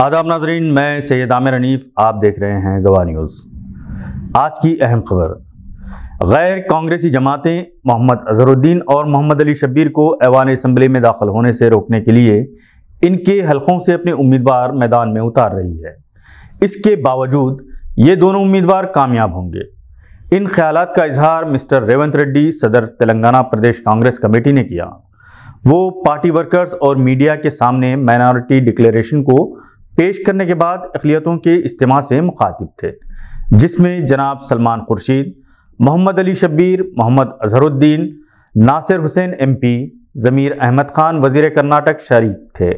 आदाब नाजरीन मैं सैद आमिर हनीफ आप देख रहे हैं गवा न्यूज़ आज की अहम खबर गैर कांग्रेसी जमातें मोहम्मद अजहरुद्दीन और मोहम्मद अली शब्बीर को ऐवान इसम्बली में दाखिल होने से रोकने के लिए इनके हलकों से अपने उम्मीदवार मैदान में उतार रही है इसके बावजूद ये दोनों उम्मीदवार कामयाब होंगे इन ख्याल का इजहार मिस्टर रेवंत रेड्डी सदर तेलंगाना प्रदेश कांग्रेस कमेटी ने किया वो पार्टी वर्कर्स और मीडिया के सामने माइनॉरिटी डिक्लेरेशन को पेश करने के बाद अखिलियतों के इज्तम से मुखातिब थे जिसमें जनाब सलमान खुर्शीद मोहम्मद अली शब्बीर मोहम्मद अजहरुद्दीन नासिर हुसैन एमपी ज़मीर अहमद खान वजीर कर्नाटक शरीक थे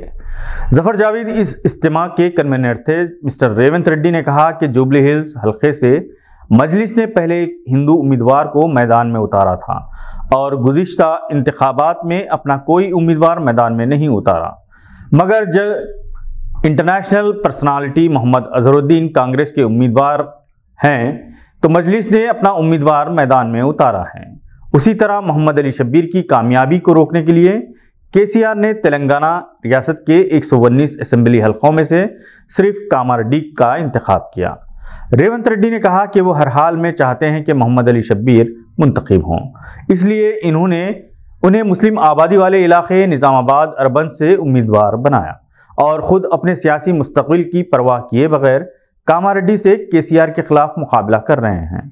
जफर जावेद इस इज्तम के कन्वेनर थे मिस्टर रेवंत रेड्डी ने कहा कि जुबली हिल्स हल्के से मजलिस ने पहले एक हिंदू उम्मीदवार को मैदान में उतारा था और गुज्त इंतबात में अपना कोई उम्मीदवार मैदान में नहीं उतारा मगर जब इंटरनेशनल पर्सनालिटी मोहम्मद अजहरुद्दीन कांग्रेस के उम्मीदवार हैं तो मजलिस ने अपना उम्मीदवार मैदान में उतारा है उसी तरह मोहम्मद अली शब्बीर की कामयाबी को रोकने के लिए केसीआर ने तेलंगाना रियासत के एक असेंबली हलकों में से सिर्फ कामारडीक का इंतखब किया रेवंत रेड्डी ने कहा कि वो हर हाल में चाहते हैं कि मोहम्मद अली शब्बीर मुंतखब हों इसलिए इन्होंने उन्हें मुस्लिम आबादी वाले इलाके निज़ामाबाद अरबन से उम्मीदवार बनाया और ख़ुद अपने सियासी मुस्तबिल की परवाह किए बगैर कामारेड्डी से के सी आर के खिलाफ मुकाबला कर रहे हैं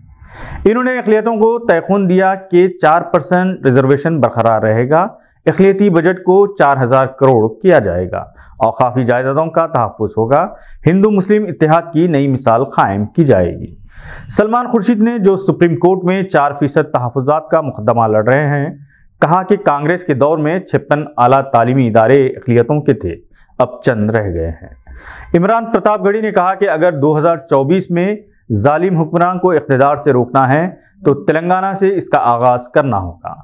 इन्होंने अखिलियतों को तयखुन दिया कि चार परसेंट रिजर्वेशन बरकरार रहेगा अखिलती बजट को चार हजार करोड़ किया जाएगा और काफ़ी जायदादों का तहफ़ होगा हिंदू मुस्लिम इतिहाद की नई मिसाल कायम की जाएगी सलमान खुर्शीद ने जो सुप्रीम कोर्ट में चार फीसद तहफात का मुकदमा लड़ रहे हैं कहा कि कांग्रेस के दौर में छप्पन आला तालीमी इदारे अखिलियतों के थे अब चंद रह गए हैं इमरान प्रतापगढ़ी ने कहा कि अगर 2024 में जालिम हुक्मरान को इकतदार से रोकना है तो तेलंगाना से इसका आगाज करना होगा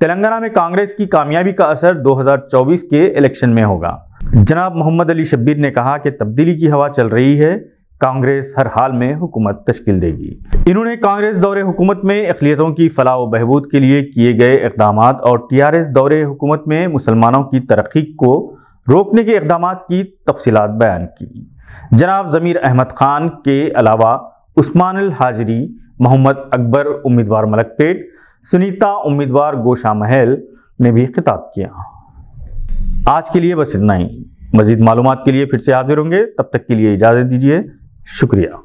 तेलंगाना में कांग्रेस की कामयाबी का असर 2024 के इलेक्शन में होगा जनाब मोहम्मद अली शब्बीर ने कहा कि तब्दीली की हवा चल रही है कांग्रेस हर हाल में हुकूमत तश्किल देगी इन्होंने कांग्रेस दौरे हुकूमत में अखिलियतों की फलाह व बहबूद के लिए किए गए इकदाम और टी आर एस दौरे हुकूमत में मुसलमानों की तरक्की को रोकने के इकदाम की तफसीत बयान की जनाब ज़मीर अहमद खान के अलावा उस्मान हाजरी मोहम्मद अकबर उम्मीदवार मलकपेट सुनीता उम्मीदवार गोशा महल ने भी खिताब किया आज के लिए बस इतना ही मजीद मालूम के लिए फिर से हाजिर होंगे तब तक के लिए इजाज़त दीजिए शुक्रिया